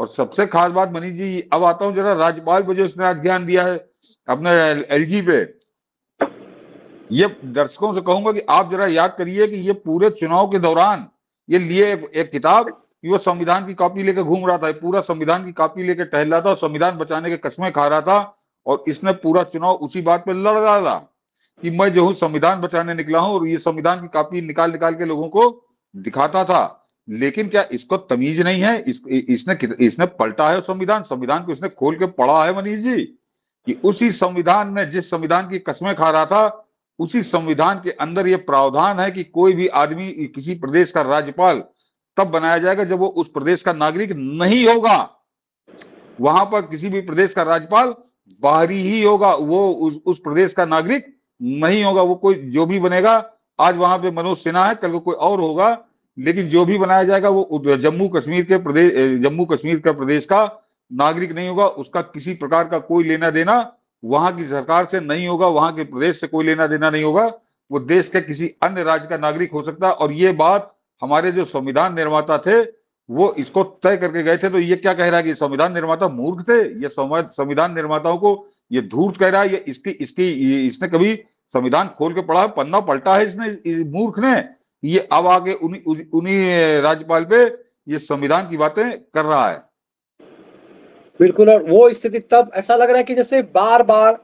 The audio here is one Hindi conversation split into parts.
और सबसे खास बात मनीष जी अब आता हूँ जरा राज्यपाल को जो इसने आज ज्ञान दिया है अपने एल पे ये दर्शकों से कहूंगा कि आप जरा याद करिए कि ये पूरे चुनाव के दौरान ये लिए एक किताब वो संविधान की कॉपी लेकर घूम रहा था पूरा संविधान की कॉपी लेकर टहल रहा था और संविधान बचाने के कस्में खा रहा था और इसने पूरा चुनाव उसी बात पर लड़ रहा था कि मैं जो हूँ संविधान बचाने निकला हूं और ये संविधान की कॉपी निकाल निकाल के लोगों को दिखाता था लेकिन क्या इसको तमीज नहीं है इस, इसने इसने पलटा है संविधान संविधान को इसने खोल के पढ़ा है मनीष जी कि उसी संविधान में जिस संविधान की कस्में खा रहा था उसी संविधान के अंदर यह प्रावधान है कि कोई भी आदमी किसी प्रदेश का राज्यपाल तब बनाया जाएगा जब वो उस प्रदेश का नागरिक नहीं होगा वहां पर किसी भी प्रदेश का राज्यपाल बाहरी ही होगा वो उस, उस प्रदेश का नागरिक नहीं होगा वो कोई जो भी बनेगा आज वहां पे मनोज सिन्हा है कल को कोई और होगा लेकिन जो भी बनाया जाएगा वो जम्मू कश्मीर के प्रदेश जम्मू कश्मीर का प्रदेश का नागरिक नहीं होगा उसका किसी प्रकार का कोई लेना देना वहां की सरकार से नहीं होगा वहां के प्रदेश से कोई लेना देना नहीं होगा वो देश के किसी अन्य राज्य का नागरिक हो सकता है और ये बात हमारे जो संविधान निर्माता थे वो इसको तय करके गए थे तो ये क्या कह रहा है कि संविधान निर्माता मूर्ख थे ये संविधान निर्माताओं को ये धूर्त कह रहा है ये इसकी इसकी इसने कभी संविधान खोल के पढ़ा पन्ना पलटा है इसने मूर्ख ने ये अब आगे उन्हीं राज्यपाल पे ये संविधान की बातें कर रहा है बिल्कुल और वो स्थिति तब ऐसा लग रहा है कि जैसे बार बार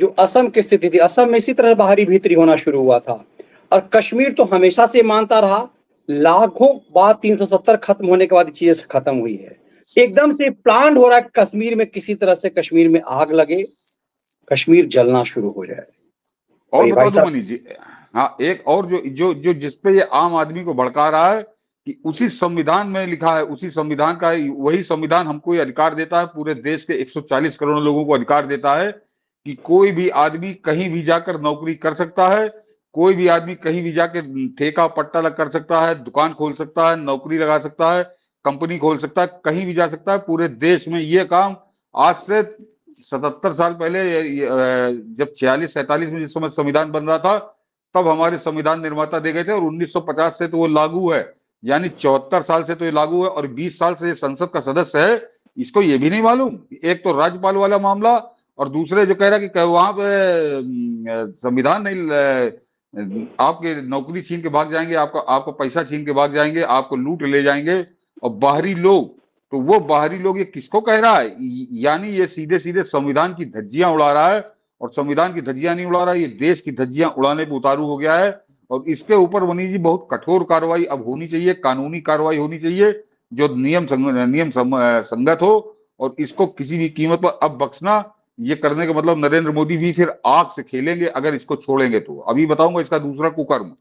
जो असम की स्थिति थी असम में इसी तरह बाहरी भीतरी होना शुरू हुआ था और कश्मीर तो हमेशा से मानता रहा लाखों बाद 370 खत्म होने के बाद चीजें खत्म हुई है एकदम से प्लान हो रहा है कश्मीर में किसी तरह से कश्मीर में आग लगे कश्मीर जलना शुरू हो जाए और भाई साहब हाँ एक और जो जो जो जिसपे ये आम आदमी को भड़का रहा है कि उसी संविधान में लिखा है उसी संविधान का वही संविधान हमको ये अधिकार देता है पूरे देश के 140 करोड़ लोगों को अधिकार देता है कि कोई भी आदमी कहीं भी जाकर नौकरी कर सकता है कोई भी आदमी कहीं भी जाकर ठेका पट्टा लग कर सकता है दुकान खोल सकता है नौकरी लगा सकता है कंपनी खोल सकता है कहीं भी जा सकता है पूरे देश में ये काम आज से सतहत्तर साल पहले जब छियालीस सैतालीस में जिस समय संविधान बन रहा था तब हमारे संविधान निर्माता दे गए थे और 1950 से तो वो लागू है यानी चौहत्तर साल से तो ये लागू है और 20 साल से ये संसद का सदस्य है इसको ये भी नहीं मालूम एक तो राज्यपाल वाला मामला और दूसरे जो कह रहा है कि वहां पे संविधान नहीं आपके नौकरी छीन के भाग जाएंगे आपका आपको पैसा छीन के भाग जाएंगे आपको लूट ले जाएंगे और बाहरी लोग तो वो बाहरी लोग ये किसको कह रहा है यानी ये सीधे सीधे संविधान की धज्जियां उड़ा रहा है और संविधान की धज्जियां नहीं उड़ा रहा ये देश की धज्जियां उड़ाने पर उतारू हो गया है और इसके ऊपर वनी जी बहुत कठोर कार्रवाई अब होनी चाहिए कानूनी कार्रवाई होनी चाहिए जो नियम संग, नियम संगत हो और इसको किसी भी कीमत पर अब बख्शना ये करने का मतलब नरेंद्र मोदी भी फिर आग से खेलेंगे अगर इसको छोड़ेंगे तो अभी बताऊंगा इसका दूसरा कुकर्म